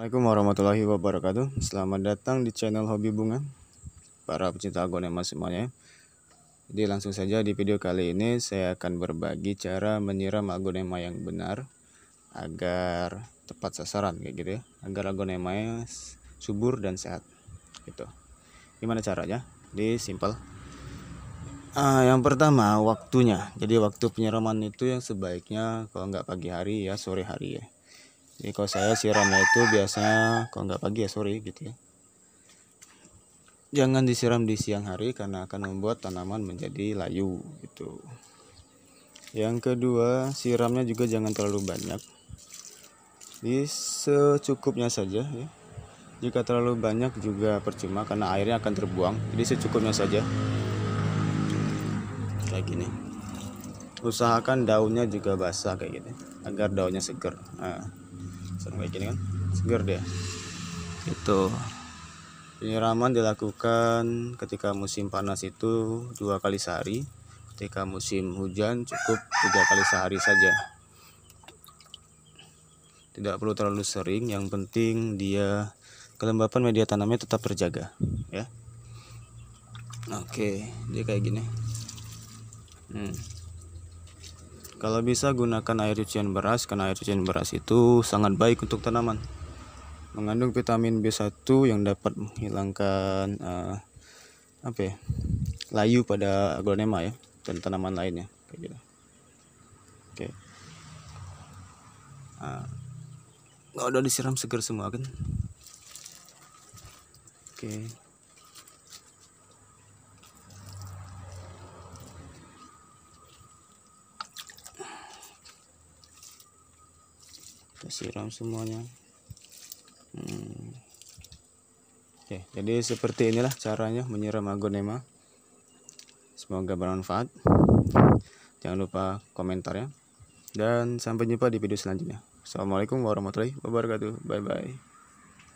Assalamualaikum warahmatullahi wabarakatuh Selamat datang di channel Hobi Bunga Para pecinta agonema semuanya Jadi langsung saja di video kali ini Saya akan berbagi cara menyiram agonema yang benar Agar tepat sasaran kayak gitu ya Agar aglonema subur dan sehat gitu. Gimana caranya? Jadi simple Uh, ah, yang pertama waktunya jadi waktu penyiraman itu yang sebaiknya kalau nggak pagi hari ya sore hari ya jadi kalau saya siramnya itu biasanya kalau nggak pagi ya sore gitu ya jangan disiram di siang hari karena akan membuat tanaman menjadi layu gitu yang kedua siramnya juga jangan terlalu banyak di secukupnya saja ya jika terlalu banyak juga percuma karena airnya akan terbuang jadi secukupnya saja kayak gini usahakan daunnya juga basah kayak gini agar daunnya segar nah sound kayak gini kan segar dia itu penyiraman dilakukan ketika musim panas itu dua kali sehari ketika musim hujan cukup tiga kali sehari saja tidak perlu terlalu sering yang penting dia kelembapan media tanamnya tetap terjaga ya oke dia kayak gini hmm. Kalau bisa gunakan air cucian beras karena air cucian beras itu sangat baik untuk tanaman. Mengandung vitamin B1 yang dapat menghilangkan uh, apa ya? layu pada aglonema ya dan tanaman lainnya kayak gitu. Oke. Nah, udah disiram segar semua kan? Oke. kita siram semuanya hmm. oke jadi seperti inilah caranya menyiram agonema. semoga bermanfaat jangan lupa komentar ya dan sampai jumpa di video selanjutnya assalamualaikum warahmatullahi wabarakatuh bye bye